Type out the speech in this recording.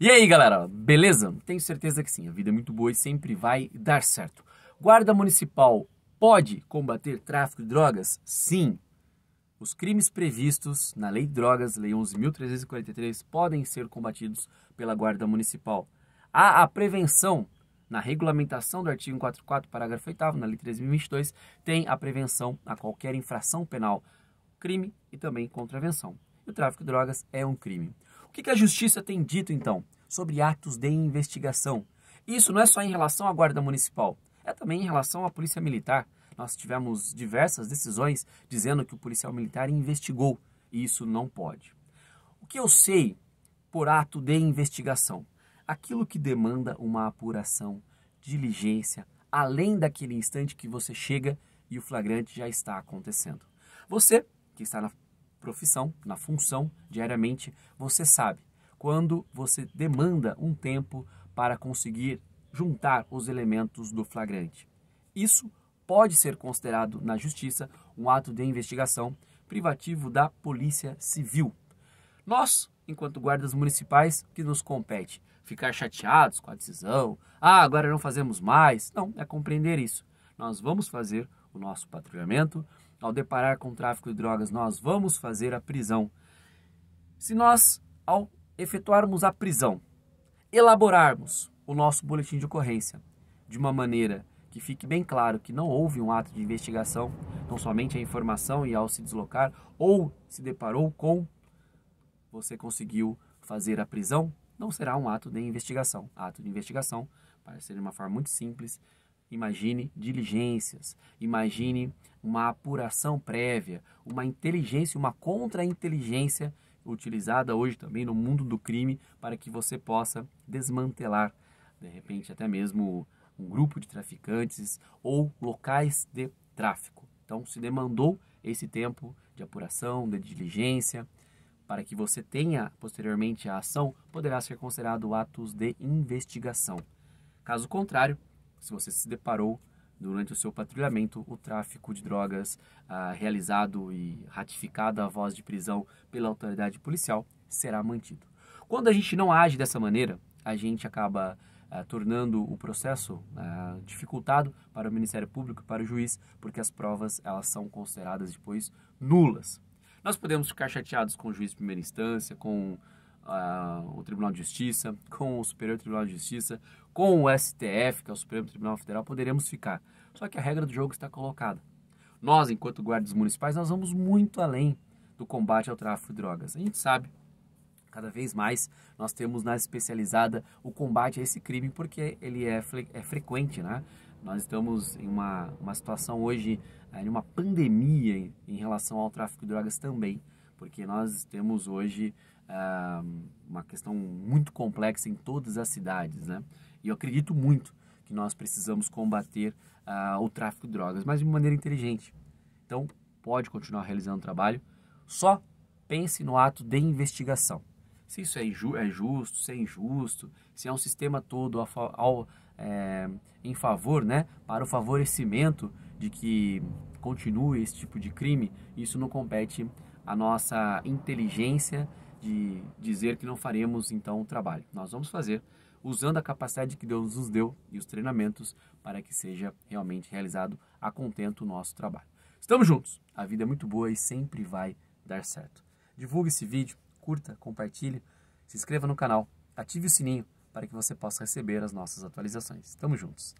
E aí, galera, beleza? Tenho certeza que sim, a vida é muito boa e sempre vai dar certo. Guarda Municipal pode combater tráfico de drogas? Sim. Os crimes previstos na Lei de Drogas, Lei 11.343, podem ser combatidos pela Guarda Municipal. Há a prevenção na regulamentação do artigo 44, parágrafo 8 na Lei 3.022, tem a prevenção a qualquer infração penal, crime e também contravenção. E o tráfico de drogas é um crime. O que a justiça tem dito, então, sobre atos de investigação? Isso não é só em relação à Guarda Municipal, é também em relação à Polícia Militar. Nós tivemos diversas decisões dizendo que o policial militar investigou e isso não pode. O que eu sei por ato de investigação? Aquilo que demanda uma apuração, diligência, além daquele instante que você chega e o flagrante já está acontecendo. Você que está na profissão, na função, diariamente, você sabe quando você demanda um tempo para conseguir juntar os elementos do flagrante. Isso pode ser considerado na justiça um ato de investigação privativo da Polícia Civil. Nós, enquanto guardas municipais, que nos compete ficar chateados com a decisão, ah, agora não fazemos mais. Não, é compreender isso. Nós vamos fazer o nosso patrulhamento, ao deparar com o tráfico de drogas, nós vamos fazer a prisão. Se nós, ao efetuarmos a prisão, elaborarmos o nosso boletim de ocorrência de uma maneira que fique bem claro que não houve um ato de investigação, não somente a informação e ao se deslocar ou se deparou com, você conseguiu fazer a prisão, não será um ato de investigação. Ato de investigação, para ser de uma forma muito simples, Imagine diligências, imagine uma apuração prévia, uma inteligência, uma contra-inteligência utilizada hoje também no mundo do crime para que você possa desmantelar, de repente, até mesmo um grupo de traficantes ou locais de tráfico. Então, se demandou esse tempo de apuração, de diligência, para que você tenha posteriormente a ação, poderá ser considerado atos de investigação. Caso contrário, se você se deparou durante o seu patrulhamento o tráfico de drogas ah, realizado e ratificado a voz de prisão pela autoridade policial será mantido. Quando a gente não age dessa maneira, a gente acaba ah, tornando o processo ah, dificultado para o Ministério Público e para o juiz, porque as provas elas são consideradas depois nulas. Nós podemos ficar chateados com o juiz de primeira instância, com uh, o Tribunal de Justiça, com o Superior Tribunal de Justiça, com o STF, que é o Supremo Tribunal Federal, poderemos ficar. Só que a regra do jogo está colocada. Nós, enquanto guardas municipais, nós vamos muito além do combate ao tráfico de drogas. A gente sabe, cada vez mais, nós temos na especializada o combate a esse crime, porque ele é, fre é frequente, né? Nós estamos em uma, uma situação hoje, eh, em uma pandemia em, em relação ao tráfico de drogas também porque nós temos hoje ah, uma questão muito complexa em todas as cidades, né? E eu acredito muito que nós precisamos combater ah, o tráfico de drogas, mas de maneira inteligente. Então, pode continuar realizando o trabalho, só pense no ato de investigação. Se isso é, ju é justo, se é injusto, se é um sistema todo ao, é, em favor, né, para o favorecimento de que continue esse tipo de crime, isso não compete a nossa inteligência de dizer que não faremos então o trabalho. Nós vamos fazer usando a capacidade que Deus nos deu e os treinamentos para que seja realmente realizado a contento o nosso trabalho. Estamos juntos. A vida é muito boa e sempre vai dar certo. Divulgue esse vídeo, curta, compartilhe, se inscreva no canal, ative o sininho para que você possa receber as nossas atualizações. Estamos juntos.